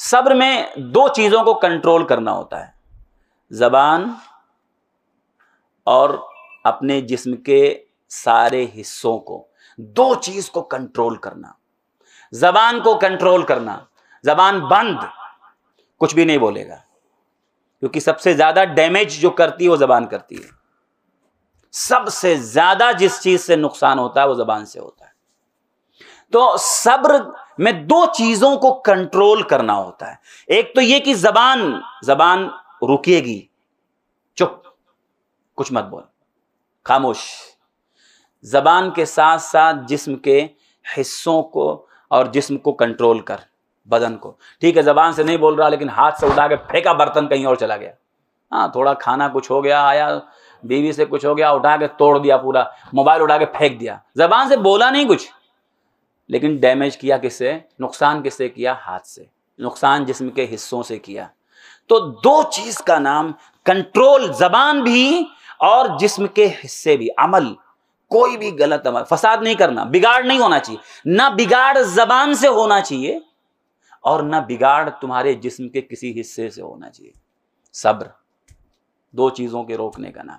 सब्र में दो चीज़ों को कंट्रोल करना होता है ज़बान और अपने जिस्म के सारे हिस्सों को दो चीज़ को कंट्रोल करना ज़बान को कंट्रोल करना ज़बान बंद कुछ भी नहीं बोलेगा क्योंकि सबसे ज़्यादा डैमेज जो करती है वो ज़बान करती है सबसे ज़्यादा जिस चीज़ से नुकसान होता है वो ज़बान से होता है तो सब्र में दो चीजों को कंट्रोल करना होता है एक तो यह कि जबान जबान रुकेगी चुप कुछ मत बोल खामोश जबान के साथ साथ जिस्म के हिस्सों को और जिस्म को कंट्रोल कर बदन को ठीक है जबान से नहीं बोल रहा लेकिन हाथ से उठा के फेंका बर्तन कहीं और चला गया हाँ थोड़ा खाना कुछ हो गया आया बीवी से कुछ हो गया उठा के तोड़ दिया पूरा मोबाइल उठा के फेंक दिया जबान से बोला नहीं कुछ लेकिन डैमेज किया किससे नुकसान किससे किया हाथ से नुकसान जिसम के हिस्सों से किया तो दो चीज का नाम कंट्रोल जबान भी और जिस्म के हिस्से भी अमल कोई भी गलत अमल फसाद नहीं करना बिगाड़ नहीं होना चाहिए ना बिगाड़ जबान से होना चाहिए और ना बिगाड़ तुम्हारे जिस्म के किसी हिस्से से होना चाहिए सब्र दो चीजों के रोकने का नाम